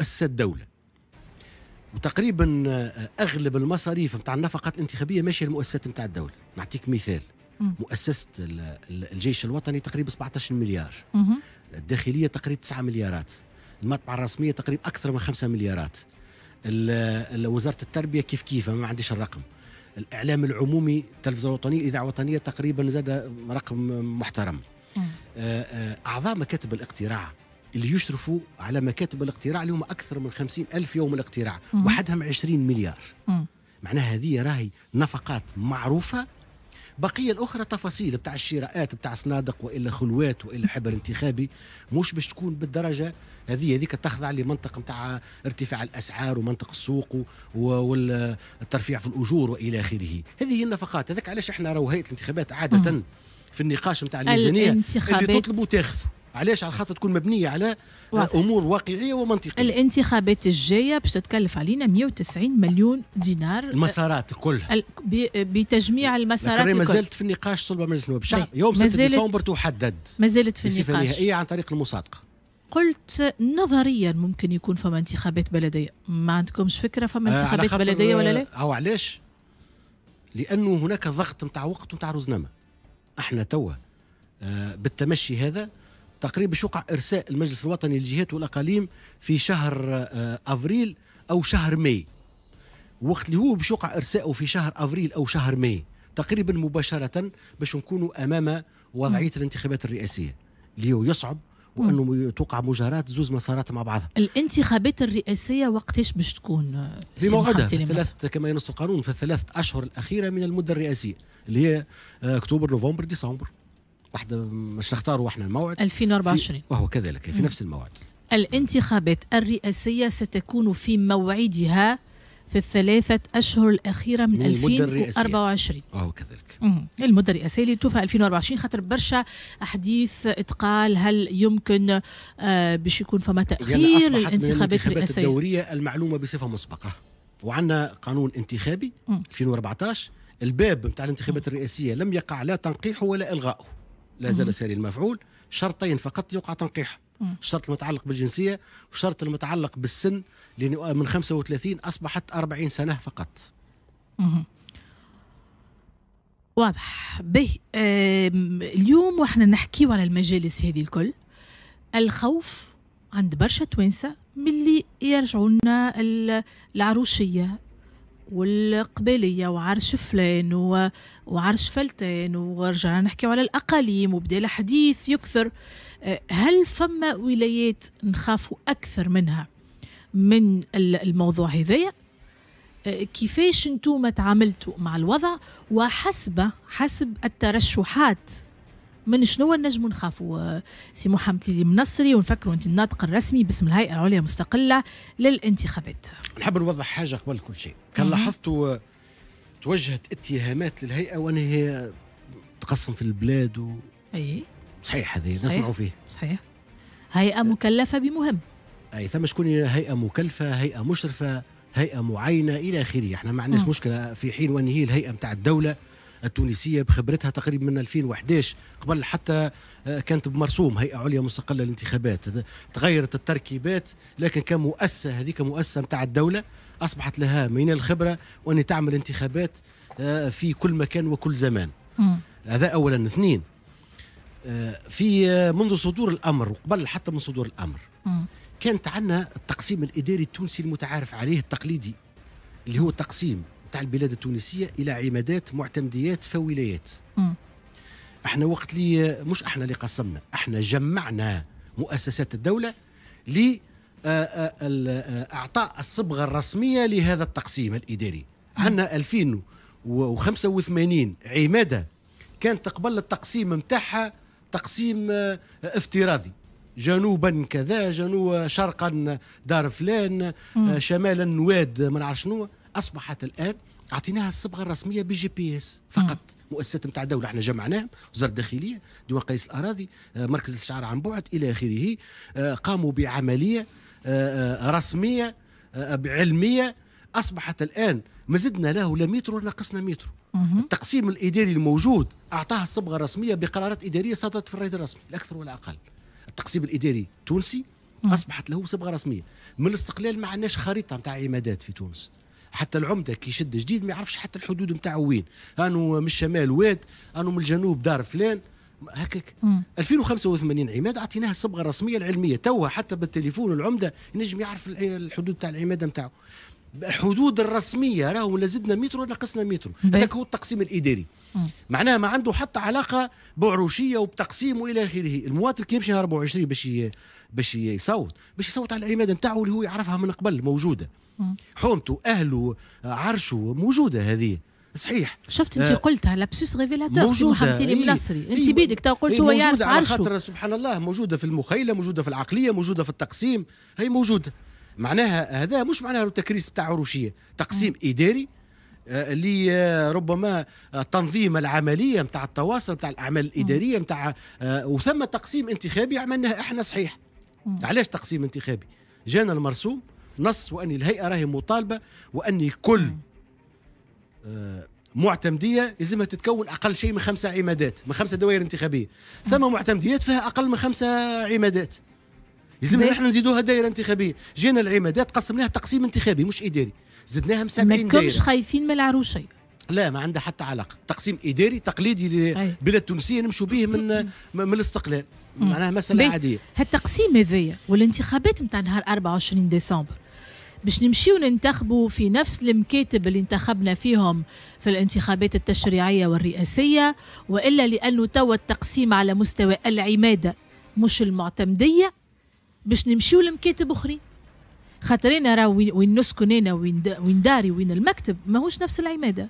أسس الدولة وتقريبا آه، أغلب المصاريف نتاع النفقات الانتخابية ماشية للمؤسسات نتاع الدولة نعطيك مثال مؤسسة الجيش الوطني تقريبا 17 مليار الداخلية تقريبا 9 مليارات المطبعة الرسمية تقريبا أكثر من 5 مليارات وزارة التربية كيف كيف ما عنديش الرقم الإعلام العمومي التلفزه الوطنيه الإذاعة الوطنية تقريبا زاد رقم محترم آه، آه، أعضاء مكاتب الاقتراع اللي يشرفوا على مكاتب الاقتراع اللي هما أكثر من خمسين ألف يوم الاقتراع وحدهم 20 مليار معناها هذه راهي نفقات معروفة بقية الأخرى تفاصيل بتاع الشراءات بتاع صنادق وإلا خلوات وإلا حبر انتخابي مش باش تكون بالدرجة هذه هذيك تخضع لمنطق نتاع ارتفاع الأسعار ومنطق السوق والترفيع في الأجور وإلى آخره هذه هي النفقات هذاك علاش احنا راهو هيئة الانتخابات عادة في النقاش نتاع الميزانية اللي تطلبوا تاخذوا علاش على خاطر تكون مبنيه على واقع. امور واقعيه ومنطقيه الانتخابات الجايه باش تتكلف علينا 190 مليون دينار المسارات كلها بتجميع المسارات ما زالت في النقاش صلب مجلس النواب الشعب طيب. يوم 6 ديسمبر تحدد ما زالت في النقاش نهائيه عن طريق المصادقه قلت نظريا ممكن يكون فما انتخابات بلديه ما عندكمش فكره فما آه، انتخابات آه بلديه ولا لا آه، او علاش لانه هناك ضغط نتاع وقت نتاع رزنامه احنا توا آه، بالتمشي هذا تقريبا باش يوقع ارساء المجلس الوطني للجهات والاقاليم في شهر آه، افريل او شهر ماي وقت اللي هو باش يوقع ارساءه في شهر افريل او شهر ماي تقريبا مباشره باش نكونوا امام وضعيه الانتخابات الرئاسيه اللي هو يصعب وانه توقع مجارات زوز مسارات مع بعضها الانتخابات الرئاسيه وقتاش باش تكون آه، في موعدها ثلاث كما ينص القانون في الثلاث اشهر الاخيره من المده الرئاسيه اللي هي آه، اكتوبر نوفمبر ديسمبر واحدة مش نختاروا احنا الموعد 2024 وهو كذلك في نفس الموعد الانتخابات الرئاسية ستكون في موعدها في الثلاثة أشهر الأخيرة من, من 2024 وهو كذلك المدة الرئاسية اللي توفى 2024 خاطر برشا أحاديث اتقال هل يمكن آه باش يكون فما يعني تأخير الانتخابات الرئاسية الدورية المعلومة بصفة مسبقة وعندنا قانون انتخابي 2014 الباب نتاع الانتخابات الرئاسية لم يقع لا تنقيحه ولا إلغائه لا زال ساري المفعول شرطين فقط يقع تنقيح الشرط المتعلق بالجنسيه والشرط المتعلق بالسن لان من 35 اصبحت 40 سنه فقط. واضح به اليوم واحنا نحكيو على المجالس هذه الكل الخوف عند برشا توانسه من اللي يرجعوا لنا العروشيه والقبلية وعرش فلان وعرش فلتان ورجعنا نحكيو على الأقاليم وبدأ الحديث يكثر أه، هل فما ولايات نخاف أكثر منها من الموضوع هذايا أه، كيفاش انتم تعاملتوا مع الوضع وحسب حسب الترشحات من شنو النجم نخافوا آه، سي محمد ليلي منصري ونفكروا انت الناطق الرسمي باسم الهيئه العليا المستقله للانتخابات. نحب نوضح حاجه قبل كل شيء، كان لاحظتوا آه، توجهت اتهامات للهيئه وان هي تقسم في البلاد و اي صحيح هذه نسمعوا فيه صحيح هيئه آه. مكلفه بمهم اي ثم شكون هيئه مكلفه هيئه مشرفه هيئه معينه الى اخره احنا ما عندناش مشكله في حين وان هي الهيئه نتاع الدوله التونسيه بخبرتها تقريبا من 2011 قبل حتى آه، كانت بمرسوم هيئه عليا مستقله للانتخابات تغيرت التركيبات لكن كمؤسسه هذيك مؤسسه نتاع الدوله اصبحت لها من الخبره وان تعمل انتخابات آه، في كل مكان وكل زمان م. هذا اولا اثنين آه، في منذ صدور الامر وقبل حتى من صدور الامر م. كانت عندنا التقسيم الاداري التونسي المتعارف عليه التقليدي اللي هو تقسيم تاع البلاد التونسيه الى عمادات معتمديات فولايات احنا وقت اللي مش احنا اللي قسمنا احنا جمعنا مؤسسات الدوله ل آه، آه، آه، اعطاء الصبغه الرسميه لهذا التقسيم الاداري عندنا 2085 عماده كانت قبل التقسيم نتاعها تقسيم افتراضي جنوبا كذا جنوب شرقا دار فلان شمالا نواد ما نعرف شنو اصبحت الان اعطيناها الصبغه الرسميه بالجي بي اس فقط مؤسسات نتاع الدوله احنا جمعناهم وزاره الداخليه ديوان قيس الاراضي آه، مركز الاستشعار عن بعد الى اخره آه، قاموا بعمليه آه، رسميه علميه اصبحت الان ما زدنا له لا متر ولا نقصنا متر التقسيم الاداري الموجود اعطاها الصبغه الرسميه بقرارات اداريه صدرت في الريد الرسمي لا اكثر ولا اقل التقسيم الاداري التونسي اصبحت له صبغه رسميه من الاستقلال ما عندناش خريطه نتاع عمادات في تونس حتى العمده كي يشد جديد ما يعرفش حتى الحدود نتاعو وين انو من الشمال واد انو من الجنوب دار فلان هكاك 2085 عماد اعطيناها الصبغه الرسميه العلميه توها حتى بالتليفون العمده ينجم يعرف الحدود تاع العماده نتاعو الحدود الرسميه راهو لا زدنا متر ولا نقصنا متر هذاك هو التقسيم الاداري مم. معناها ما عنده حتى علاقه بعروشيه وبتقسيم والى اخره المواطن كي يمشي 24 باش باش يصوت باش يصوت على العماده نتاعو اللي هو يعرفها من قبل موجوده حومته اهله عرشه موجوده هذه صحيح شفت آه، انت قلتها لابسوس ريفيلاتور موجوده محمد المصري إيه. انت إيه بيدك تو قلت إيه، هو يعرف على خاطر سبحان الله موجوده في المخيله موجوده في العقليه موجوده في التقسيم هي موجوده معناها هذا مش معناها التكريس بتاع عروشيه تقسيم م. اداري آه، لربما آه، تنظيم العمليه نتاع التواصل نتاع الاعمال الاداريه نتاع وثم تقسيم انتخابي عملناه احنا صحيح علاش تقسيم انتخابي جانا المرسوم نص وأن الهيئة راهي مطالبة وأن كل نعم. آه، معتمدية يلزمها تتكون أقل شيء من خمسة عمادات من خمسة دوائر انتخابية ثم نعم. معتمديات فيها أقل من خمسة عمادات يلزمنا نعم. نحن نزيدوها دائره انتخابيه جينا العمادات قسمناها تقسيم انتخابي مش اداري زدناها من 70 دائره ما كنتش خايفين من العروشي لا ما عندها حتى علاقه تقسيم اداري تقليدي بلا تونسيه نمشوا به من من الاستقلال معناها مساله عاديه هالتقسيم هذايا والانتخابات نتاع نهار 24 ديسمبر باش نمشيو وننتخبوا في نفس المكاتب اللي انتخبنا فيهم في الانتخابات التشريعية والرئاسية وإلا لأنه توا التقسيم على مستوى العمادة مش المعتمدية باش نمشيو لمكاتب أخرين خاطرين راه وين نسكن انا وين داري وين المكتب ماهوش نفس العماده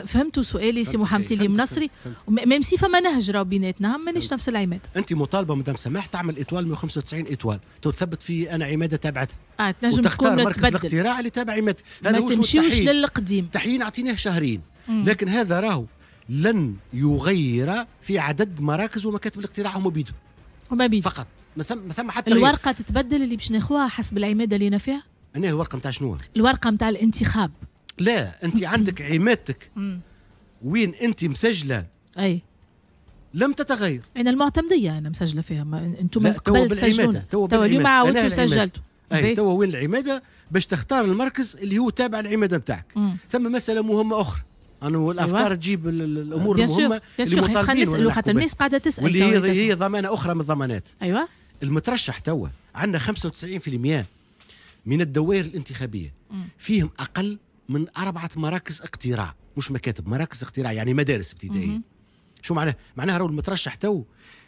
فهمتوا سؤالي سي محمد إيه، لي منصري ميم سي فما نهج راه بيناتنا مانيش نفس العماد انت مطالبه مدام سماح تعمل اطوال 195 اطوال تثبت في انا عماده تابعتها اه تختار مركز تبدل. الاقتراع اللي تابع عماد هذا ما تمشيوش للقديم تحيين اعطيناه شهرين مم. لكن هذا راهو لن يغير في عدد مراكز ومكاتب الاقتراع هما بيدهم هما بيدهم فقط ما ثم ما ثم حتى الورقه غير. تتبدل اللي باش ناخوها حسب العماده اللي انا فيها انا الورقه نتاع شنو الورقه نتاع الانتخاب لا انت عندك عمادتك وين انت مسجله اي لم تتغير انا المعتمديه انا مسجله فيها انتم قبل تسجلون تو اليوم عاودتوا سجلتوا اي تو وين العماده باش تختار المركز اللي هو تابع العماده بتاعك ثم مساله مهمه اخرى انه أيوة. الافكار أيوة. تجيب آه، الامور بيان المهمه اللي مطالبين نسالوا خاطر الناس قاعده تسال واللي هي, هي ضمانه اخرى من الضمانات ايوه المترشح توا عندنا 95% من الدوائر الانتخابيه مم. فيهم اقل من أربعة مراكز اقتراع مش مكاتب مراكز اقتراع يعني مدارس ابتدائية شو معناه؟ معناها راهو المترشح تو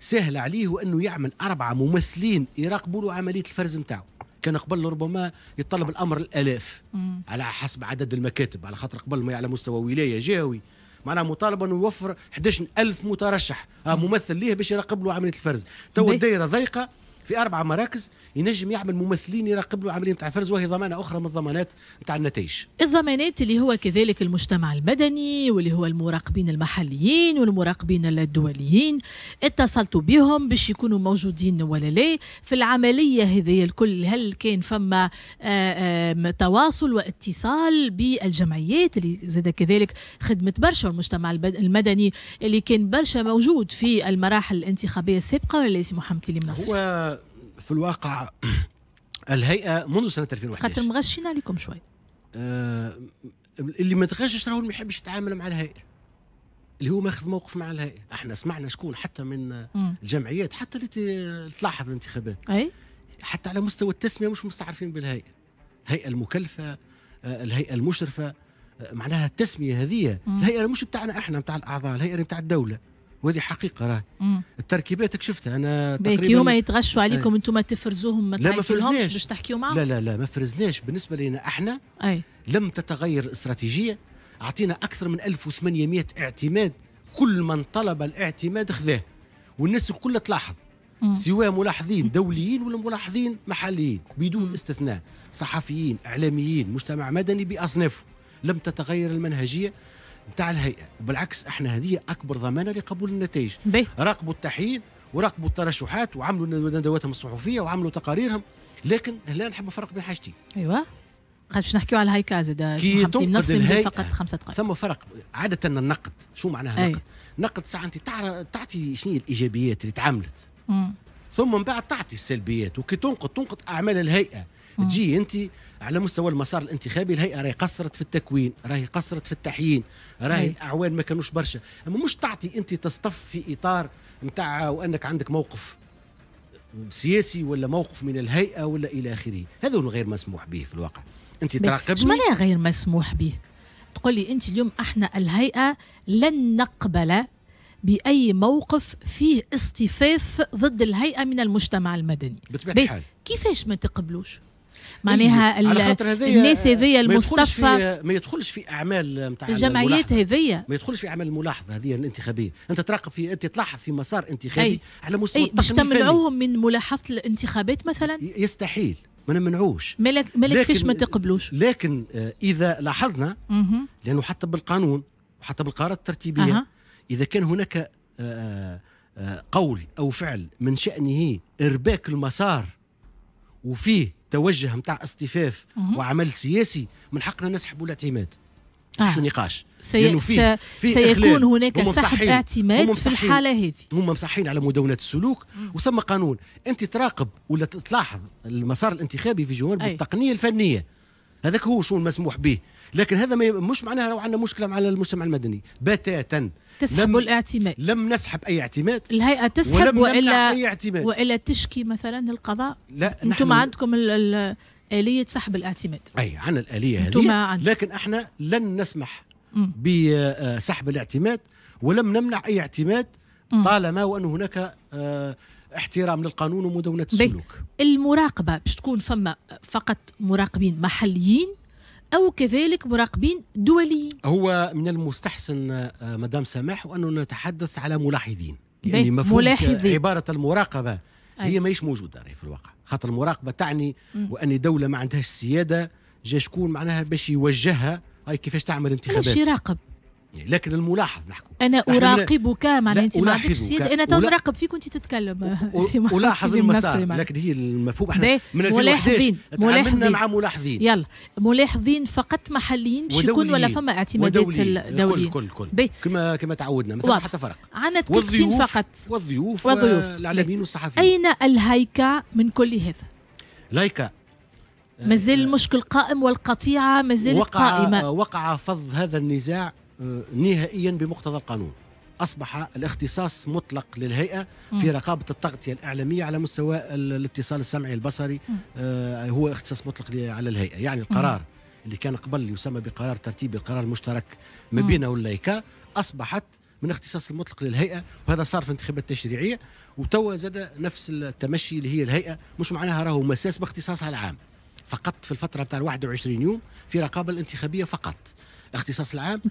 سهل عليه انه يعمل اربعه ممثلين يراقبوا له عمليه الفرز نتاعو كان قبل ربما يتطلب الامر الالاف مم. على حسب عدد المكاتب على خاطر قبل ما على مستوى ولايه جهوي معناها مطالبه انه يوفر 11000 مترشح آه، ممثل ليه باش يراقب له عمليه الفرز تو الدائره ضيقه في اربع مراكز ينجم يعمل ممثلين يراقب له العمليه نتاع الفرز وهي ضمانه اخرى من الضمانات نتاع النتائج. الضمانات اللي هو كذلك المجتمع المدني واللي هو المراقبين المحليين والمراقبين الدوليين اتصلت بهم باش يكونوا موجودين ولا لا في العمليه هذه الكل هل كان فما آه، تواصل واتصال بالجمعيات اللي زاد كذلك خدمت برشا المجتمع المدني اللي كان برشا موجود في المراحل الانتخابيه السابقه ولا سي محمد كليم نصر؟ هو في الواقع الهيئه منذ سنه 2011 خاطر مغشين عليكم شوي آه، اللي ما تغشش راهو ما يحبش يتعامل مع الهيئه اللي هو ماخذ موقف مع الهيئه احنا سمعنا شكون حتى من الجمعيات حتى اللي تلاحظ الانتخابات اي حتى على مستوى التسميه مش مستعرفين بالهيئه الهيئه المكلفه آه، الهيئه المشرفه آه، معناها التسميه هذه الهيئه مش بتاعنا احنا بتاع الاعضاء الهيئه بتاع الدوله وهذه حقيقه راهي التركيبات شفتها انا تقريبا يوم يتغشوا عليكم إيه. انتم تفرزوهم ما لا ما فرزناش باش تحكيوا معهم لا لا لا ما فرزناش بالنسبه لنا احنا أي. لم تتغير استراتيجيه اعطينا اكثر من 1800 اعتماد كل من طلب الاعتماد خذاه والناس الكل تلاحظ سواء ملاحظين دوليين ولا ملاحظين محليين بدون استثناء صحفيين اعلاميين مجتمع مدني باصنافه لم تتغير المنهجيه نتاع الهيئه وبالعكس احنا هذه اكبر ضمانه لقبول النتائج راقبوا التحيين وراقبوا الترشحات وعملوا ندواتهم الصحفيه وعملوا تقاريرهم لكن هنا نحب نفرق بين حاجتين ايوه خاطر باش نحكيو على الهيكا زاد كي تنقد فقط خمسة دقائق ثم فرق عادة النقد شو معناها أي. نقد؟ نقد ساعة أنت تعطي شنو الإيجابيات اللي تعملت ثم من بعد تعطي السلبيات وكي تنقد تنقد أعمال الهيئة تجي أنت على مستوى المسار الانتخابي الهيئه راهي قصرت في التكوين راهي قصرت في التحيين راهي الاعوان ما كانوش برشا اما مش تعطي انت تصطف في اطار نتاع وانك عندك موقف سياسي ولا موقف من الهيئه ولا الى اخره هذا هو غير مسموح به في الواقع انت تراقبني معناها غير مسموح به تقول لي انت اليوم احنا الهيئه لن نقبل باي موقف فيه اصطفاف ضد الهيئه من المجتمع المدني بطبيعه الحال كيفاش ما تقبلوش معناها طيب، الناس آه، هذيا المصطفى ما يدخلش في اعمال نتاع الجمعيات هذيا ما يدخلش في اعمال الملاحظه هذه الانتخابيه انت تراقب في انت تلاحظ في مسار انتخابي أي. على مستوى التقنيه باش تمنعوهم من ملاحظه الانتخابات مثلا يستحيل ما نمنعوش مالك مالك فيش ما تقبلوش لكن آه، اذا لاحظنا لانه حتى بالقانون وحتى بالقرارات الترتيبيه أه. اذا كان هناك آه، قول او فعل من شانه ارباك المسار وفيه توجه نتاع اصطفاف وعمل سياسي من حقنا نسحبوا الاعتماد آه. شو نقاش سي... فيه في سيكون هناك سحب اعتماد في الحاله هذه هم مصحين على مدونه السلوك وثم قانون انت تراقب ولا تلاحظ المسار الانتخابي في جوانب التقنيه الفنيه هذاك هو شو المسموح به لكن هذا مش معناها لو عندنا مشكله مع المجتمع المدني بتاتا تسحب الاعتماد لم نسحب اي اعتماد الهيئه تسحب والا أي اعتماد. والا تشكي مثلا القضاء لا انتم عندكم اليه سحب الاعتماد اي عن الاليه هذه لكن احنا لن نسمح بسحب آه، الاعتماد ولم نمنع اي اعتماد طالما وان هناك آه، احترام للقانون ومدونه السلوك المراقبه باش تكون فما فقط مراقبين محليين او كذلك مراقبين دوليين هو من المستحسن آه، مدام سماح وأن نتحدث على ملاحظين لان يعني مفهوم عباره المراقبه هي هي ماهيش موجوده في الواقع خاطر المراقبه تعني وان دوله ما عندهاش سياده جا شكون معناها باش يوجهها هاي كيفاش تعمل انتخابات باش يراقب لكن الملاحظ نحكم انا اراقبك معناها انت ما عندكش سيد انا تو نراقب فيك وانت تتكلم الاحظ المسار لكن هي المفهوم احنا من الملاحظين تعاملنا مع ملاحظين يلا ملاحظين فقط محليين باش يكون ولا فما اعتمادات الدوليه كل كل كل كما كما تعودنا ما حتى فرق عندنا دقيقتين فقط والضيوف والضيوف آه، الاعلاميين والصحفيين اين الهيكا من كل هذا؟ لايكا مازال المشكل قائم والقطيعه مازالت قائمه وقع فض هذا النزاع آه، نهائيا بمقتضى القانون اصبح الاختصاص مطلق للهيئه في رقابه التغطيه الاعلاميه على مستوى الاتصال السمعي البصري آه، هو اختصاص مطلق على الهيئه يعني القرار اللي كان قبل يسمى بقرار ترتيبي القرار المشترك ما بينه والليكا اصبحت من اختصاص المطلق للهيئه وهذا صار في الانتخابات التشريعيه وتوا زاد نفس التمشي اللي هي الهيئه مش معناها راهو مساس باختصاصها العام فقط في الفتره بتاع 21 يوم في رقابه الانتخابيه فقط اختصاص العام